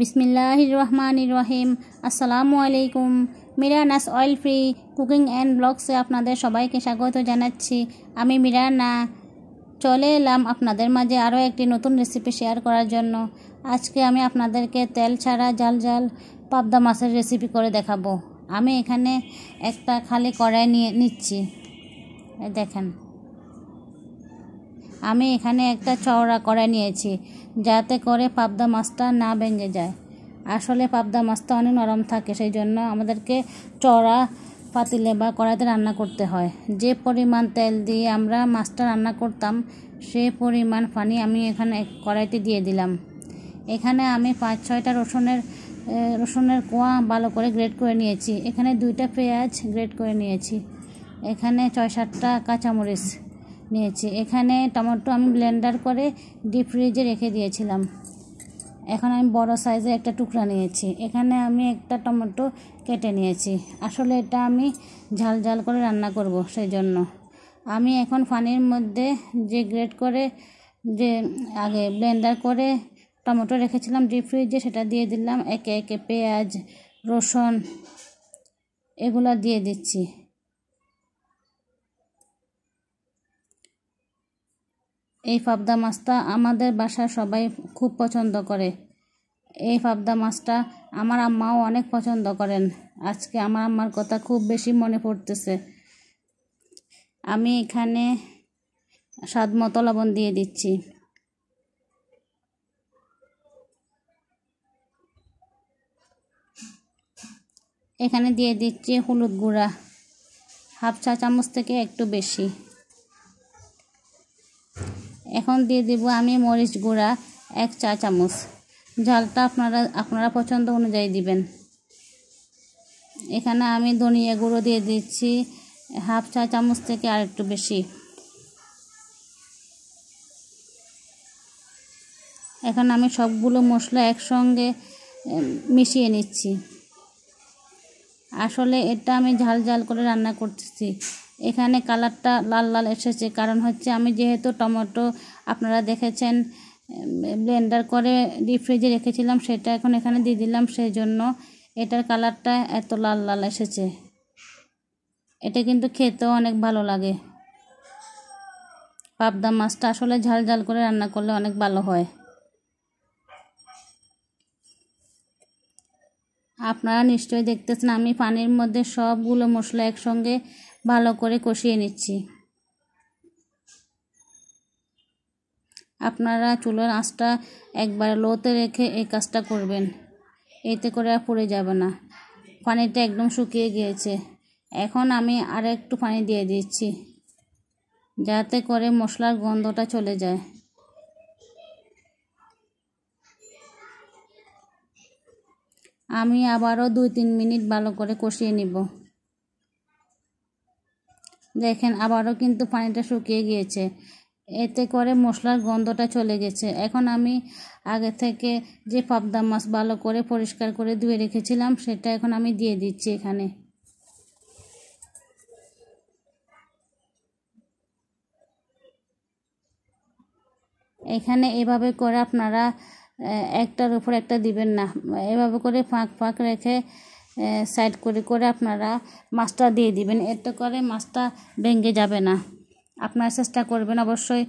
রহমান রহিম আসসালামু আলাইকুম মিরানাস অয়েল ফ্রি কুকিং অ্যান্ড ব্লগসে আপনাদের সবাইকে স্বাগত জানাচ্ছি আমি মিরানা চলে এলাম আপনাদের মাঝে আরও একটি নতুন রেসিপি শেয়ার করার জন্য আজকে আমি আপনাদেরকে তেল ছাড়া জাল জাল পাবদা মাছের রেসিপি করে দেখাবো আমি এখানে একটা খালি কড়াই নিয়ে নিচ্ছি দেখেন আমি এখানে একটা চওড়া কড়াই নিয়েছি যাতে করে পাবদা মাছটা না ভেঙে যায় আসলে পাবদা মাছটা অনেক নরম থাকে সেই জন্য আমাদেরকে চওড়া পাতিলে বা কড়াইতে রান্না করতে হয় যে পরিমাণ তেল দিয়ে আমরা মাছটা রান্না করতাম সে পরিমাণ পানি আমি এখানে কড়াইতে দিয়ে দিলাম এখানে আমি পাঁচ ছয়টা রসুনের রসুনের কোয়া ভালো করে গ্রেড করে নিয়েছি এখানে দুইটা পেঁয়াজ গ্রেড করে নিয়েছি এখানে ছয় সাতটা কাঁচামরিচ নিয়েছি এখানে টমেটো আমি ব্লেন্ডার করে ডিপ ফ্রিজে রেখে দিয়েছিলাম এখন আমি বড় সাইজের একটা টুকরা নিয়েছি এখানে আমি একটা টমেটো কেটে নিয়েছি আসলে এটা আমি ঝাল ঝাল করে রান্না করব সেই জন্য আমি এখন ফানির মধ্যে যে গ্রেট করে যে আগে ব্লেন্ডার করে টমেটো রেখেছিলাম ডিপ ফ্রিজে সেটা দিয়ে দিলাম একে একে পেঁয়াজ রসুন এগুলো দিয়ে দিচ্ছি এই পাবদা মাছটা আমাদের বাসায় সবাই খুব পছন্দ করে এই পাবদা মাছটা আমার আম্মাও অনেক পছন্দ করেন আজকে আমার আম্মার কথা খুব বেশি মনে পড়তেছে আমি এখানে স্বাদ মতো লবণ দিয়ে দিচ্ছি এখানে দিয়ে দিচ্ছি হলুদ গুঁড়া হাফ চা চামচ থেকে একটু বেশি এখন দিয়ে দেব আমি মরিচ গুঁড়া এক চা চামচ ঝালটা আপনারা আপনারা পছন্দ অনুযায়ী দিবেন এখানে আমি ধনিয়া গুঁড়ো দিয়ে দিচ্ছি হাফ চা চামচ থেকে আর একটু বেশি এখন আমি সবগুলো মশলা একসঙ্গে মিশিয়ে নিচ্ছি আসলে এটা আমি ঝাল ঝাল করে রান্না করতেছি এখানে কালারটা লাল লাল এসেছে কারণ হচ্ছে আমি যেহেতু টমেটো আপনারা দেখেছেন ব্লেন্ডার করে ফ্রিজে রেখেছিলাম সেটা এখন এখানে দিয়ে দিলাম সেই জন্য এটার কালারটা এত লাল লাল এসেছে এটা কিন্তু খেতেও অনেক ভালো লাগে পাবদা মাছটা আসলে ঝাল ঝাল করে রান্না করলে অনেক ভালো হয় আপনারা নিশ্চয়ই দেখতেছেন আমি পানির মধ্যে সবগুলো মশলা একসঙ্গে ভালো করে কষিয়ে নিচ্ছি আপনারা চুলের আঁচটা একবার লোতে রেখে এই কাজটা করবেন এতে করে আর পুড়ে যাবে না পানিটা একদম শুকিয়ে গিয়েছে এখন আমি আর একটু পানি দিয়ে দিচ্ছি যাতে করে মশলার গন্ধটা চলে যায় আমি আবারও দুই তিন মিনিট ভালো করে কষিয়ে নিব দেখেন আবারও কিন্তু পানিটা শুকিয়ে গিয়েছে এতে করে মশলার গন্ধটা চলে গেছে এখন আমি আগে থেকে যে পাবদা মাছ ভালো করে পরিষ্কার করে ধুয়ে রেখেছিলাম সেটা এখন আমি দিয়ে দিচ্ছি এখানে এখানে এভাবে করে আপনারা একটার উপর একটা দিবেন না এভাবে করে ফাঁক ফাঁক রেখে সাইড করে করে আপনারা মাছটা দিয়ে দিবেন এতে করে মাছটা ভেঙে যাবে না আপনারা চেষ্টা করবেন অবশ্যই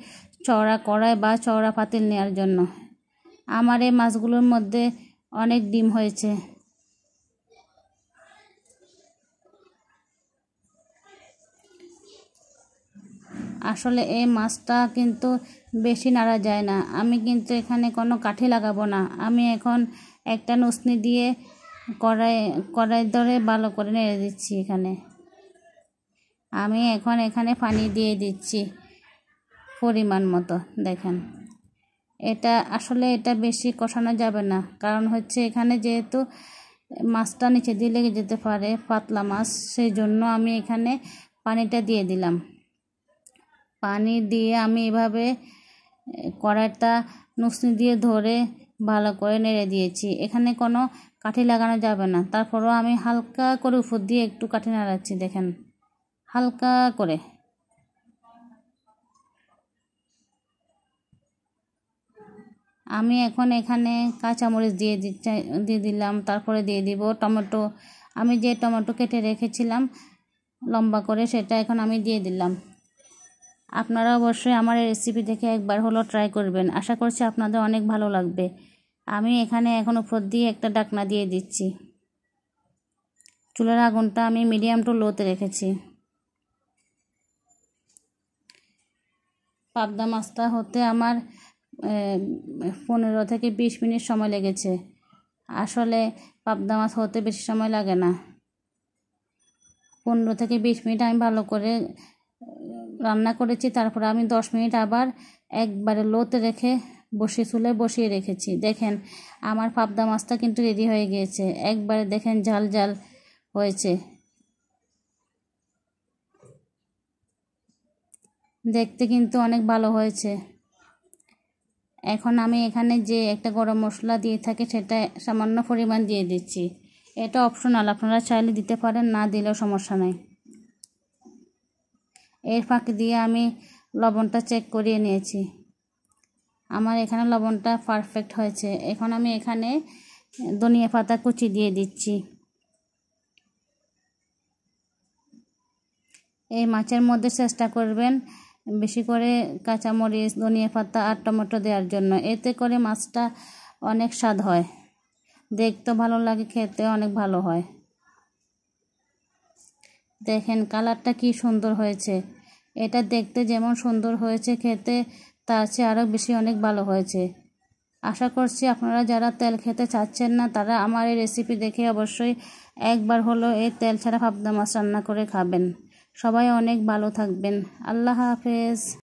চওড়া কড়াই বা চওড়া পাতিল নেওয়ার জন্য আমার এই মাছগুলোর মধ্যে অনেক ডিম হয়েছে আসলে এই মাছটা কিন্তু বেশি নাড়া যায় না আমি কিন্তু এখানে কোনো কাঠি লাগাবো না আমি এখন একটা নুসনি দিয়ে কড়াই কড়াই ধরে ভালো করে নেড়ে দিচ্ছি এখানে আমি এখন এখানে পানি দিয়ে দিচ্ছি পরিমাণ মতো দেখেন এটা আসলে এটা বেশি কষানো যাবে না কারণ হচ্ছে এখানে যেহেতু মাছটা নিচে দিয়ে লেগে যেতে পারে পাতলা মাছ সেই জন্য আমি এখানে পানিটা দিয়ে দিলাম পানি দিয়ে আমি এভাবে কড়াইটা নুসনি দিয়ে ধরে ভালো করে নেড়ে দিয়েছি এখানে কোনো কাঠি লাগানো যাবে না তারপরও আমি হালকা করে উপর দিয়ে একটু কাঠি নাড়াচ্ছি দেখেন হালকা করে আমি এখন এখানে কাঁচামরিচ দিয়ে দিয়ে দিলাম তারপরে দিয়ে দিব টমেটো আমি যে টমেটো কেটে রেখেছিলাম লম্বা করে সেটা এখন আমি দিয়ে দিলাম আপনারা অবশ্যই আমার এই রেসিপি দেখে একবার হলো ট্রাই করবেন আশা করছি আপনাদের অনেক ভালো লাগবে আমি এখানে এখনো ফোর দিয়ে একটা ডাকনা দিয়ে দিচ্ছি চুলের আগুনটা আমি মিডিয়াম টু লোতে রেখেছি পাবদা মাছটা হতে আমার পনেরো থেকে বিশ মিনিট সময় লেগেছে আসলে পাবদা মাছ হতে বেশি সময় লাগে না পনেরো থেকে বিশ মিনিট আমি ভালো করে রান্না করেছি তারপরে আমি দশ মিনিট আবার একবারে লোতে রেখে বসিয়ে চুলে বসিয়ে রেখেছি দেখেন আমার পাবদা মাছটা কিন্তু রেডি হয়ে গিয়েছে একবারে দেখেন ঝাল ঝাল হয়েছে দেখতে কিন্তু অনেক ভালো হয়েছে এখন আমি এখানে যে একটা গরম মশলা দিয়ে থাকে সেটা সামান্য পরিমাণ দিয়ে দিচ্ছি এটা অপশনাল আপনারা চাইলে দিতে পারেন না দিলেও সমস্যা নাই এর ফাঁকে দিয়ে আমি লবণটা চেক করিয়ে নিয়েছি আমার এখানে লবণটা পারফেক্ট হয়েছে এখন আমি এখানে ধনিয়া পাতা কুচি দিয়ে দিচ্ছি এই মাছের মধ্যে চেষ্টা করবেন বেশি করে কাঁচামরিচ ধনিয়া পাতা আর টমেটো দেওয়ার জন্য এতে করে মাছটা অনেক স্বাদ হয় দেখতে ভালো লাগে খেতে অনেক ভালো হয় দেখেন কালারটা কি সুন্দর হয়েছে এটা দেখতে যেমন সুন্দর হয়েছে খেতে তার চেয়ে আরও বেশি অনেক ভালো হয়েছে আশা করছি আপনারা যারা তেল খেতে চাচ্ছেন না তারা আমার এই রেসিপি দেখে অবশ্যই একবার হলো এই তেল ছাড়া পাবদা মাছ রান্না করে খাবেন সবাই অনেক ভালো থাকবেন আল্লাহ হাফেজ